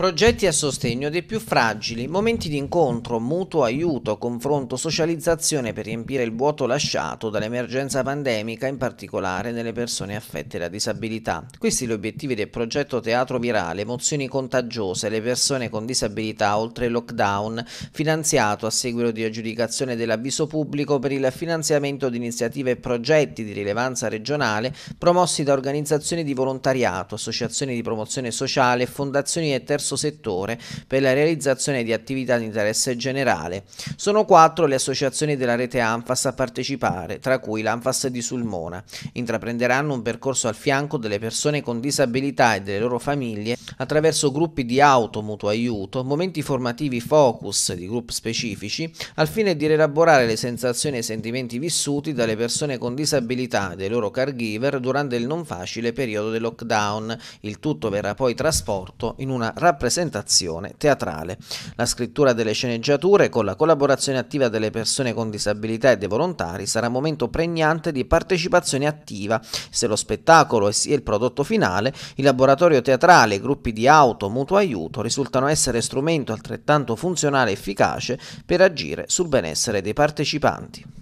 Progetti a sostegno dei più fragili, momenti di incontro, mutuo aiuto, confronto, socializzazione per riempire il vuoto lasciato dall'emergenza pandemica, in particolare nelle persone affette da disabilità. Questi gli obiettivi del progetto Teatro Virale, emozioni contagiose, le persone con disabilità oltre il lockdown, finanziato a seguito di aggiudicazione dell'avviso pubblico per il finanziamento di iniziative e progetti di rilevanza regionale promossi da organizzazioni di volontariato, associazioni di promozione sociale, fondazioni e terzo terzo settore per la realizzazione di attività di interesse generale. Sono quattro le associazioni della rete ANFAS a partecipare, tra cui l'ANFAS di Sulmona. Intraprenderanno un percorso al fianco delle persone con disabilità e delle loro famiglie attraverso gruppi di auto mutuo aiuto, momenti formativi focus di gruppi specifici, al fine di rielaborare le sensazioni e i sentimenti vissuti dalle persone con disabilità e dei loro caregiver durante il non facile periodo del lockdown. Il tutto verrà poi trasporto in una rapida rappresentazione teatrale. La scrittura delle sceneggiature, con la collaborazione attiva delle persone con disabilità e dei volontari, sarà un momento pregnante di partecipazione attiva. Se lo spettacolo è il prodotto finale, il laboratorio teatrale, e i gruppi di auto, mutuo aiuto risultano essere strumento altrettanto funzionale e efficace per agire sul benessere dei partecipanti.